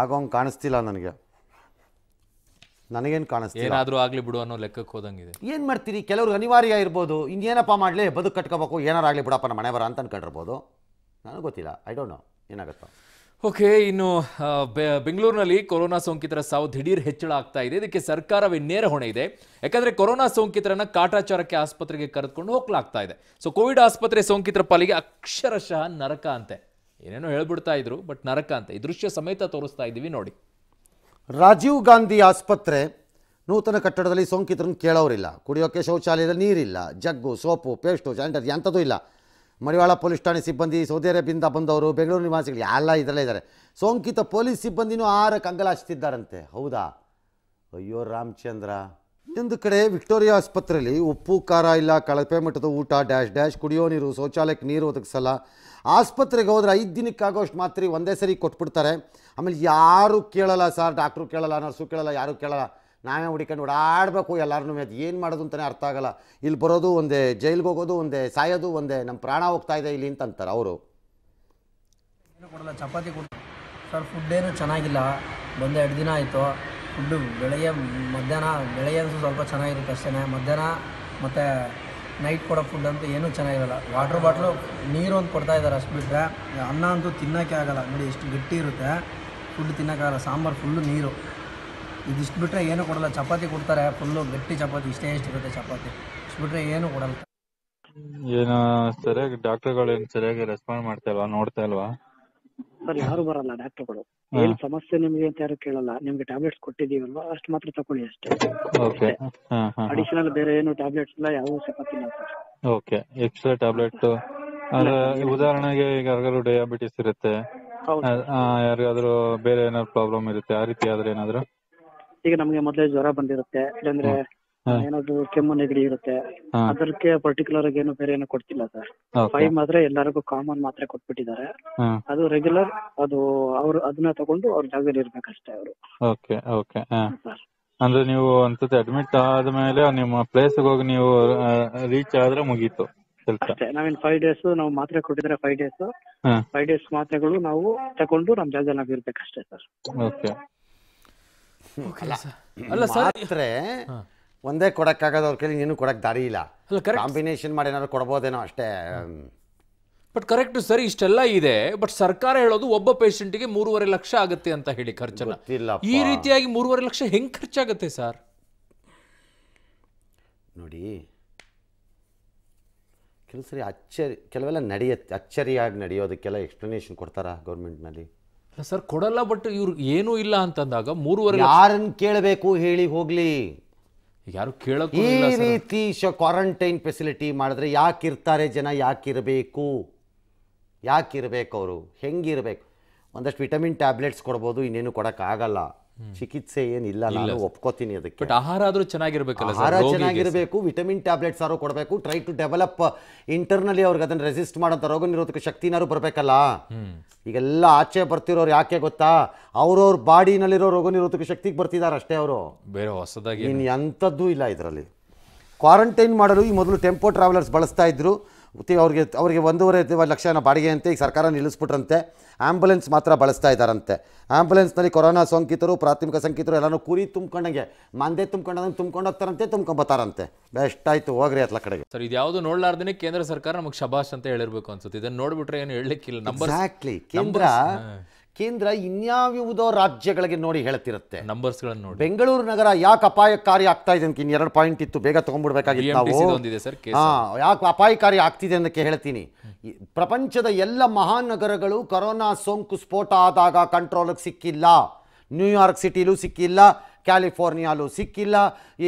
ಆಗೋಂಗೆ ಕಾಣಿಸ್ತಿಲ್ಲ ನನಗೆ ನನಗೇನು ಕಾಣಿಸ್ತಿಲ್ಲ ಏನಾದರೂ ಆಗಲಿ ಬಿಡು ಅನ್ನೋ ಲೆಕ್ಕಕ್ಕೆ ಹೋದಂಗಿದೆ ಏನು ಮಾಡ್ತೀರಿ ಕೆಲವ್ರಿಗೆ ಅನಿವಾರ್ಯ ಇರ್ಬೋದು ಇನ್ನೇನಪ್ಪ ಮಾಡಲಿ ಬದುಕು ಕಟ್ಕೋಬೇಕು ಆಗಲಿ ಬಿಡಪ್ಪ ನಮ್ಮ ಮನೆ ಅಂತ ಅನ್ಕೊಂಡಿರ್ಬೋದು ನನಗೆ ಗೊತ್ತಿಲ್ಲ ಐ ಡೋಂಟ್ ನೋ ಏನಾಗುತ್ತೋ ಓಕೆ ಇನ್ನು ಬೆಂಗಳೂರಿನಲ್ಲಿ ಕೊರೋನಾ ಸೋಂಕಿತರ ಸಾವು ದಿಢೀರ್ ಹೆಚ್ಚಳ ಆಗ್ತಾ ಇದೆ ಇದಕ್ಕೆ ಸರ್ಕಾರವೇ ನೇರ ಹೊಣೆ ಇದೆ ಯಾಕಂದರೆ ಕೊರೋನಾ ಸೋಂಕಿತರನ್ನ ಕಾಟಾಚಾರಕ್ಕೆ ಆಸ್ಪತ್ರೆಗೆ ಕರೆದುಕೊಂಡು ಹೋಗ್ಲಾಗ್ತಾ ಇದೆ ಸೊ ಕೋವಿಡ್ ಆಸ್ಪತ್ರೆ ಸೋಂಕಿತರ ಪಾಲಿಗೆ ಅಕ್ಷರಶಃ ನರಕ ಅಂತೆ ಏನೇನೋ ಹೇಳ್ಬಿಡ್ತಾ ಇದ್ರು ಬಟ್ ನರಕ ಅಂತೆ ಈ ದೃಶ್ಯ ಸಮೇತ ತೋರಿಸ್ತಾ ಇದ್ದೀವಿ ನೋಡಿ ರಾಜೀವ್ ಗಾಂಧಿ ಆಸ್ಪತ್ರೆ ನೂತನ ಕಟ್ಟಡದಲ್ಲಿ ಸೋಂಕಿತರನ್ನು ಕೇಳೋರಿಲ್ಲ ಕುಡಿಯೋಕ್ಕೆ ಶೌಚಾಲಯದಲ್ಲಿ ನೀರಿಲ್ಲ ಜಗ್ಗು ಸೋಪು ಪೇಸ್ಟು ಸ್ಯಾನಿಟರಿ ಎಂಥದ್ದು ಇಲ್ಲ ಮಡಿವಾಳ ಪೊಲೀಸ್ ಠಾಣೆ ಸಿಬ್ಬಂದಿ ಸೌದಿ ಅರೇಬಿಯಿಂದ ಬಂದವರು ಬೆಂಗಳೂರು ನಿವಾಸಿಗಳು ಎಲ್ಲ ಇದರಲ್ಲೇ ಇದ್ದಾರೆ ಸೋಂಕಿತ ಪೊಲೀಸ್ ಸಿಬ್ಬಂದಿನೂ ಆರ ಕಂಗಲಾಚ್ತಿದ್ದಾರಂತೆ ಹೌದಾ ಅಯ್ಯೋ ರಾಮಚಂದ್ರ ಇನ್ನೊಂದು ಕಡೆ ವಿಕ್ಟೋರಿಯಾ ಆಸ್ಪತ್ರೆಯಲ್ಲಿ ಉಪ್ಪು ಖಾರ ಇಲ್ಲ ಕಳಪೆ ಮಟ್ಟದ ಊಟ ಡ್ಯಾಶ್ ಡ್ಯಾಶ್ ಕುಡಿಯೋ ನೀರು ಶೌಚಾಲಯಕ್ಕೆ ನೀರು ಒದಗಿಸಲ್ಲ ಆಸ್ಪತ್ರೆಗೆ ಹೋದ್ರೆ ಐದು ದಿನಕ್ಕಾಗೋಷ್ಟು ಮಾತ್ರೆ ಒಂದೇ ಸರಿ ಕೊಟ್ಬಿಡ್ತಾರೆ ಆಮೇಲೆ ಯಾರೂ ಕೇಳಲ್ಲ ಸರ್ ಡಾಕ್ಟ್ರು ಕೇಳಲ್ಲ ನರ್ಸು ಕೇಳಲ್ಲ ಯಾರೂ ಕೇಳಲ್ಲ ನಾವೇ ಹುಡಿಕೊಂಡು ಓಡಾಡಬೇಕು ಎಲ್ಲರೂ ಅದು ಏನು ಮಾಡೋದು ಅಂತಲೇ ಅರ್ಥ ಆಗಲ್ಲ ಇಲ್ಲಿ ಬರೋದು ಒಂದೇ ಜೈಲಿಗೆ ಹೋಗೋದು ಒಂದೇ ಸಾಯೋದು ಒಂದೇ ನಮ್ಮ ಪ್ರಾಣ ಹೋಗ್ತಾ ಇದೆ ಇಲ್ಲಿ ಅಂತ ಅಂತಾರೆ ಅವರು ಕೊಡಲ್ಲ ಚಪಾತಿ ಕೊಡ ಸರ್ ಫುಡ್ ಏನು ಚೆನ್ನಾಗಿಲ್ಲ ಒಂದು ಎರಡು ದಿನ ಆಯಿತು ಫುಡ್ಡು ಬೆಳಗ್ಗೆ ಮಧ್ಯಾಹ್ನ ಬೆಳೆಯಂತೂ ಸ್ವಲ್ಪ ಚೆನ್ನಾಗಿರುತ್ತೆ ಅಷ್ಟೇ ಮಧ್ಯಾಹ್ನ ಮತ್ತು ನೈಟ್ ಕೊಡೋ ಫುಡ್ ಅಂತೂ ಏನೂ ಚೆನ್ನಾಗಿರಲ್ಲ ವಾಟ್ರ್ ಬಾಟ್ಲು ನೀರು ಅಂತ ಕೊಡ್ತಾ ಇದ್ದಾರೆ ಅಷ್ಟು ಬಿಟ್ಟರೆ ಅನ್ನ ಅಂತೂ ತಿನ್ನೋಕೆ ಆಗಲ್ಲ ನೋಡಿ ಎಷ್ಟು ಗಟ್ಟಿ ಇರುತ್ತೆ ಫುಡ್ ತಿನ್ನೋಕ್ಕಾಗಲ್ಲ ಸಾಂಬಾರು ಫುಲ್ಲು ನೀರು ಇದಿಷ್ಟು ಬಿಟ್ಟರೆ ಏನೂ ಕೊಡಲ್ಲ ಚಪಾತಿ ಕೊಡ್ತಾರೆ ಫುಲ್ಲು ಗಟ್ಟಿ ಚಪಾತಿ ಇಷ್ಟೇ ಎಷ್ಟು ಇರುತ್ತೆ ಚಪಾತಿ ಇಷ್ಟು ಬಿಟ್ಟರೆ ಏನೂ ಕೊಡಲ್ಲ ಏನು ಸರಿಯಾಗಿ ಡಾಕ್ಟರ್ಗಳು ಏನು ಸರಿಯಾಗಿ ರೆಸ್ಪಾಂಡ್ ಮಾಡ್ತಾ ಇಲ್ವಾ ನೋಡ್ತಾ ಇಲ್ವಾ ಸರ್ ಯಾರು ಬರಲ್ಲ ಡಾಕ್ಟರ್ಗಳು ಏನ್ ಸಮಸ್ಯೆ ನಿಮ್ಗೆ ಅಂತ ಯಾರು ಕೇಳಲ್ಲ ನಿಮ್ಗೆ ಟ್ಯಾಬ್ಲೆಟ್ಸ್ ಕೊಟ್ಟಿದೀವಲ್ವಾ ಅಷ್ಟು ಮಾತ್ರ ತಕೊಳ್ಳಿ ಅಷ್ಟೇ ಅಡಿಷನಲ್ ಬೇರೆ ಏನು ಟ್ಯಾಬ್ಲೆಟ್ಸ್ ಇಲ್ಲ ಯಾವ ಸಿಗತ್ತಿಲ್ಲ ಓಕೆ ಎಕ್ಸ್ಟ್ರಾ ಟ್ಯಾಬ್ಲೆಟ್ ಉದಾಹರಣೆಗೆ ಈಗ ಯಾರಿಗಾದ್ರು ಡಯಾಬಿಟಿಸ್ ಇರುತ್ತೆ ಯಾರಿಗಾದ್ರೂ ಬೇರೆ ಏನಾದ್ರು ಪ್ರಾಬ್ಲಮ್ ಇರುತ್ತೆ ಆ ರೀತಿ ಆದ್ರೆ ಏನಾದ್ರು ಈಗ ನಮ್ಗೆ ಮೊದಲೇ ಜ್ವರ ಬಂದಿರುತ್ತೆ ಇಲ್ಲಾಂದ್ರೆ ಏನಾದ್ರು ಕೆಮ್ಮು ನೆಗಡಿ ಇರುತ್ತೆ ಅದಕ್ಕೆ ಪರ್ಟಿಕ್ಯುಲರ್ ಆಗಿ ಏನು ಬೇರೆ ಏನು ಕೊಡ್ತಿಲ್ಲ ಸರ್ ಫೈವ್ ಮಾತ್ರ ಎಲ್ಲರಿಗೂ ಕಾಮನ್ ಮಾತ್ರ ಕೊಟ್ಬಿಟ್ಟಿದ್ದಾರೆ ಅದು ರೆಗ್ಯುಲರ್ ಅದು ಅವ್ರು ಅದನ್ನ ತಗೊಂಡು ಅವ್ರ ಜಾಗದಲ್ಲಿ ಇರ್ಬೇಕಷ್ಟೇ ಅವರು ಓಕೆ ಓಕೆ ಅಂದ್ರೆ ನೀವು ಒಂದ್ಸತಿ ಅಡ್ಮಿಟ್ ಆದ್ಮೇಲೆ ನಿಮ್ಮ ಪ್ಲೇಸ್ ಹೋಗಿ ನೀವು ರೀಚ್ ಆದ್ರೆ ಮುಗೀತು ಅಷ್ಟೇ ನಾವೇನ್ ಫೈವ್ ಡೇಸ್ ನಾವು ಮಾತ್ರೆ ಕೊಟ್ಟಿದ್ರೆ ಫೈವ್ ಡೇಸ್ ಫೈವ್ ಡೇಸ್ ಮಾತ್ರೆಗಳು ನಾವು ತಗೊಂಡು ನಮ್ ಜಾಗದಲ್ಲಿ ನಾವು ಇರ್ಬೇಕಷ್ಟೇ ಸರ್ ಓಕೆ ಅಲ್ಲ ಸರ್ ಒಂದೇ ಕೊಡೋಕ್ಕಾಗೋದು ಅವ್ರ ಕೇಳಿ ನೀನು ಕೊಡೋಕ್ಕೆ ದಾರಿ ಇಲ್ಲ ಅಲ್ಲ ಕಾಂಬಿನೇಷನ್ ಮಾಡಿ ಏನಾದ್ರು ಕೊಡ್ಬೋದೇನೋ ಅಷ್ಟೇ ಬಟ್ ಕರೆಕ್ಟ್ ಸರ್ ಇಷ್ಟೆಲ್ಲ ಇದೆ ಬಟ್ ಸರ್ಕಾರ ಹೇಳೋದು ಒಬ್ಬ ಪೇಷಂಟಿಗೆ ಮೂರುವರೆ ಲಕ್ಷ ಆಗುತ್ತೆ ಅಂತ ಹೇಳಿ ಇಲ್ಲ ಈ ರೀತಿಯಾಗಿ ಮೂರುವರೆ ಲಕ್ಷ ಹೆಂಗೆ ಖರ್ಚಾಗುತ್ತೆ ಸರ್ ನೋಡಿ ಕೆಲವು ಸರಿ ಅಚ್ಚರಿ ಕೆಲವೆಲ್ಲ ನಡೆಯುತ್ತೆ ಅಚ್ಚರಿಯಾಗಿ ನಡೆಯೋದಕ್ಕೆಲ್ಲ ಎಕ್ಸ್ಪ್ಲನೇಷನ್ ಕೊಡ್ತಾರ ಗೌರ್ಮೆಂಟ್ನಲ್ಲಿ ಸರ್ ಕೊಡಲ್ಲ ಬಟ್ ಇವ್ರಿಗೆ ಏನೂ ಇಲ್ಲ ಅಂತಂದಾಗ ಮೂರುವರೆ ಯಾರನ್ನು ಕೇಳಬೇಕು ಹೇಳಿ ಹೋಗಲಿ ಯಾರು ಕೇಳೋ ಈ ರೀತಿ ರೀತಿ ಕ್ವಾರಂಟೈನ್ ಫೆಸಿಲಿಟಿ ಮಾಡಿದ್ರೆ ಯಾಕೆ ಇರ್ತಾರೆ ಜನ ಯಾಕಿರಬೇಕು ಯಾಕಿರಬೇಕು ಅವರು ಹೆಂಗಿರಬೇಕು ಒಂದಷ್ಟು ವಿಟಮಿನ್ ಟ್ಯಾಬ್ಲೆಟ್ಸ್ ಕೊಡ್ಬೋದು ಇನ್ನೇನು ಕೊಡೋಕ್ಕಾಗಲ್ಲ ಚಿಕಿತ್ಸೆ ಏನಿಲ್ಲ ನಾನು ಒಪ್ಕೋತೀನಿ ಅದಕ್ಕೆ ಬಟ್ ಆಹಾರ ಆದರೂ ಚೆನ್ನಾಗಿರ್ಬೇಕಲ್ಲ ಆಹಾರ ಚೆನ್ನಾಗಿರಬೇಕು ವಿಟಮಿನ್ ಟ್ಯಾಬ್ಲೆಟ್ಸ್ ಆರೋ ಕೊಡಬೇಕು ಟ್ರೈ ಟು ಡೆವಲಪ್ ಇಂಟರ್ನಲಿ ಅವ್ರಿಗೆ ಅದನ್ನು ರೆಸಿಸ್ಟ್ ಮಾಡೋಂಥ ರೋಗ ನಿರೋಧಕ ಶಕ್ತಿನಾರು ಬರಬೇಕಲ್ಲ ಈಗೆಲ್ಲ ಆಚೆ ಬರ್ತಿರೋರು ಯಾಕೆ ಗೊತ್ತಾ ಅವ್ರವ್ರ ಬಾಡಿನಲ್ಲಿರೋ ರೋಗ ನಿರೋಧಕ ಶಕ್ತಿಗೆ ಬರ್ತಿದ್ದಾರೆ ಅಷ್ಟೇ ಅವರು ಬೇರೆ ಹೊಸದಾಗಿ ಇನ್ನು ಎಂಥದ್ದು ಇಲ್ಲ ಇದರಲ್ಲಿ ಕ್ವಾರಂಟೈನ್ ಮಾಡಲು ಈ ಮೊದಲು ಟೆಂಪೋ ಟ್ರಾವೆಲರ್ಸ್ ಬಳಸ್ತಾ ಇದ್ರು ಅವ್ರಿಗೆ ಅವರಿಗೆ ಒಂದೂವರೆ ಲಕ್ಷ ಬಾಡಿಗೆ ಅಂತ ಈಗ ಸರ್ಕಾರ ನಿಲ್ಲಿಸ್ಬಿಟ್ರಂತೆ ಆ್ಯಂಬುಲೆನ್ಸ್ ಮಾತ್ರ ಬಳಸ್ತಾ ಇದ್ದಾರಂತೆ ಆ್ಯಂಬುಲೆನ್ಸ್ನಲ್ಲಿ ಕೊರೋನಾ ಸೋಂಕಿತರು ಪ್ರಾಥಮಿಕ ಸಂಕಿತರು ಎಲ್ಲನೂ ಕುರಿ ತುಂಬ್ಕೊಂಡಂಗೆ ಮಂದೆ ತುಂಬ್ಕೊಂಡಂಗೆ ತುಂಬ್ಕೊಂಡು ಹೋಗ್ತಾರಂತೆ ತುಂಬ್ಕೊಂಬತ್ತಾರಂತೆ ಬೆಸ್ಟ್ ಆಯಿತು ಹೋಗ್ರಿ ಅತ್ಲ ಕಡೆಗೆ ಸರ್ ಇದು ಯಾವುದು ನೋಡ್ಲಾರ್ದೇ ಕೇಂದ್ರ ಸರ್ಕಾರ ನಮಗೆ ಶಬಾಷ್ ಅಂತ ಹೇಳಿರ್ಬೇಕು ಅನ್ಸುತ್ತೆ ಇದನ್ನು ನೋಡ್ಬಿಟ್ರೆ ಏನು ಹೇಳಲಿಕ್ಕಿಲ್ಲ ಎಕ್ಸಾಕ್ಟ್ಲಿ ಕೇಂದ್ರ ಕೇಂದ್ರ ಇನ್ಯಾವ್ಯಾವುದೋ ರಾಜ್ಯಗಳಿಗೆ ನೋಡಿ ಹೇಳ್ತಿರುತ್ತೆ ನಂಬರ್ಸ್ಗಳನ್ನು ನೋಡಿ ಬೆಂಗಳೂರು ನಗರ ಯಾಕೆ ಅಪಾಯಕಾರಿ ಆಗ್ತಾ ಇದೆ ಅಂತ ಎರಡು ಪಾಯಿಂಟ್ ಇತ್ತು ಬೇಗ ತೊಗೊಂಡ್ಬಿಡ್ಬೇಕಾಗಿತ್ತು ನಾವು ಯಾಕೆ ಅಪಾಯಕಾರಿ ಆಗ್ತಿದೆ ಅಂತ ಹೇಳ್ತೀನಿ ಪ್ರಪಂಚದ ಎಲ್ಲ ಮಹಾನಗರಗಳು ಕೊರೋನಾ ಸೋಂಕು ಸ್ಫೋಟ ಆದಾಗ ಕಂಟ್ರೋಲ್ ಸಿಕ್ಕಿಲ್ಲ ನ್ಯೂಯಾರ್ಕ್ ಸಿಟಿಲೂ ಸಿಕ್ಕಿಲ್ಲ ಕ್ಯಾಲಿಫೋರ್ನಿಯಾಲೂ ಸಿಕ್ಕಿಲ್ಲ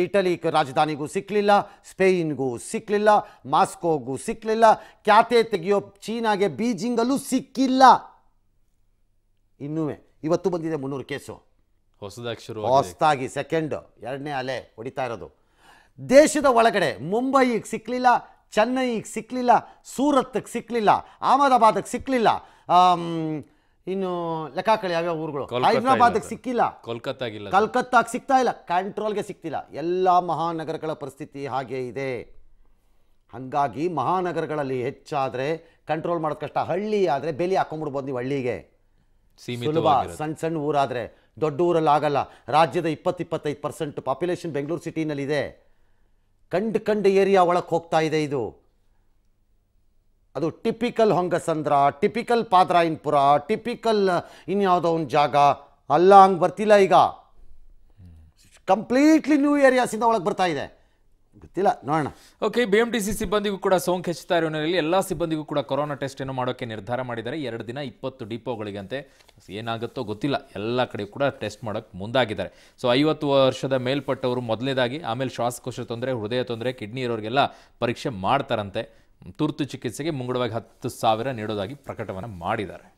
ಇಟಲಿ ರಾಜಧಾನಿಗೂ ಸಿಕ್ಕಲಿಲ್ಲ ಸ್ಪೇನ್ಗೂ ಸಿಕ್ಕಲಿಲ್ಲ ಮಾಸ್ಕೋಗೂ ಸಿಕ್ಕಲಿಲ್ಲ ಕ್ಯಾತೆ ತೆಗೆಯೋ ಚೀನಾಗೆ ಬೀಜಿಂಗಲ್ಲೂ ಸಿಕ್ಕಿಲ್ಲ ಇನ್ನೂ ಇವತ್ತು ಬಂದಿದೆ ಮುನ್ನೂರು ಕೇಸು ಹೊಸದಾಗಿ ಶುರು ಹೊಸದಾಗಿ ಸೆಕೆಂಡ್ ಎರಡನೇ ಅಲೆ ಹೊಡಿತಾ ಇರೋದು ದೇಶದ ಒಳಗಡೆ ಮುಂಬೈಗೆ ಸಿಕ್ಕಲಿಲ್ಲ ಚೆನ್ನೈಗೆ ಸಿಕ್ಕಲಿಲ್ಲ ಸೂರತ್ಗೆ ಸಿಕ್ಕಲಿಲ್ಲ ಅಹಮದಾಬಾದಕ್ಕೆ ಸಿಕ್ಕಲಿಲ್ಲ ಇನ್ನು ಲೆಕ್ಕಾಕಳಿ ಯಾವ್ಯಾವ ಊರುಗಳು ಹೈದರಾಬಾದ್ಗೆ ಸಿಕ್ಕಿಲ್ಲ ಕೋಲ್ಕತ್ತಾಗಿಲ್ಲ ಕಲ್ಕತ್ತಾಗ ಸಿಗ್ತಾ ಇಲ್ಲ ಕಂಟ್ರೋಲ್ಗೆ ಸಿಗ್ತಿಲ್ಲ ಎಲ್ಲ ಮಹಾನಗರಗಳ ಪರಿಸ್ಥಿತಿ ಹಾಗೆ ಇದೆ ಹಾಗಾಗಿ ಮಹಾನಗರಗಳಲ್ಲಿ ಹೆಚ್ಚಾದರೆ ಕಂಟ್ರೋಲ್ ಮಾಡೋ ಕಷ್ಟ ಹಳ್ಳಿ ಆದರೆ ಬೆಲೆ ಹಾಕೊಂಡ್ಬಿಡ್ಬೋದು ನೀವು ಹಳ್ಳಿಗೆ ಸುಲಭ ಸಣ್ಣ ಸಣ್ಣ ಊರಾದರೆ ದೊಡ್ಡ ಊರಲ್ಲಿ ಆಗಲ್ಲ ರಾಜ್ಯದ ಇಪ್ಪತ್ತೈದು ಪರ್ಸೆಂಟ್ ಪಾಪ್ಯುಲೇಷನ್ ಬೆಂಗಳೂರು ಸಿಟಿನಲ್ಲಿದೆ ಕಂಡು ಕಂಡು ಏರಿಯಾ ಒಳಗೆ ಹೋಗ್ತಾ ಇದೆ ಇದು ಅದು typical Hongasandra typical Padarayanapura typical ಇನ್ಯಾವುದೋ ಒಂದು ಜಾಗ ಅಲ್ಲ ಹಂಗೆ ಬರ್ತಿಲ್ಲ ಈಗ ಕಂಪ್ಲೀಟ್ಲಿ ನ್ಯೂ ಏರಿಯಾಸಿಂದ ಒಳಗೆ ಬರ್ತಾ ಇದೆ ಗೊತ್ತಿಲ್ಲ ನೋಡೋಣ okay B M T C ಸಿಬ್ಬಂದಿಗೂ ಕೂಡ ಸೋಂಕು ಹೆಚ್ಚುತ್ತಾ ಇರೋರಲ್ಲಿ ಎಲ್ಲ ಸಿಬ್ಬಂದಿಗೂ ಕೂಡ ಕೊರೋನಾ ಟೆಸ್ಟ್ ಏನು ಮಾಡೋಕ್ಕೆ ನಿರ್ಧಾರ ಮಾಡಿದ್ದಾರೆ ಎರಡು ದಿನ ಇಪ್ಪತ್ತು ಡಿಪೋಗಳಿಗಂತೆ ಏನಾಗುತ್ತೋ ಗೊತ್ತಿಲ್ಲ ಎಲ್ಲ ಕಡೆ ಕೂಡ ಟೆಸ್ಟ್ ಮಾಡೋಕ್ಕೆ ಮುಂದಾಗಿದ್ದಾರೆ ಸೊ ಐವತ್ತು ವರ್ಷದ ಮೇಲ್ಪಟ್ಟವರು ಮೊದಲೇದಾಗಿ ಆಮೇಲೆ ಶ್ವಾಸಕೋಶ ತೊಂದರೆ ಹೃದಯ ತೊಂದರೆ ಕಿಡ್ನಿ ಇರೋರಿಗೆಲ್ಲ ಪರೀಕ್ಷೆ ಮಾಡ್ತಾರಂತೆ ತುರ್ತು ಚಿಕಿತ್ಸೆಗೆ ಮುಂಗಡವಾಗಿ ಹತ್ತು ಸಾವಿರ ನೀಡೋದಾಗಿ ಪ್ರಕಟವನ್ನು ಮಾಡಿದ್ದಾರೆ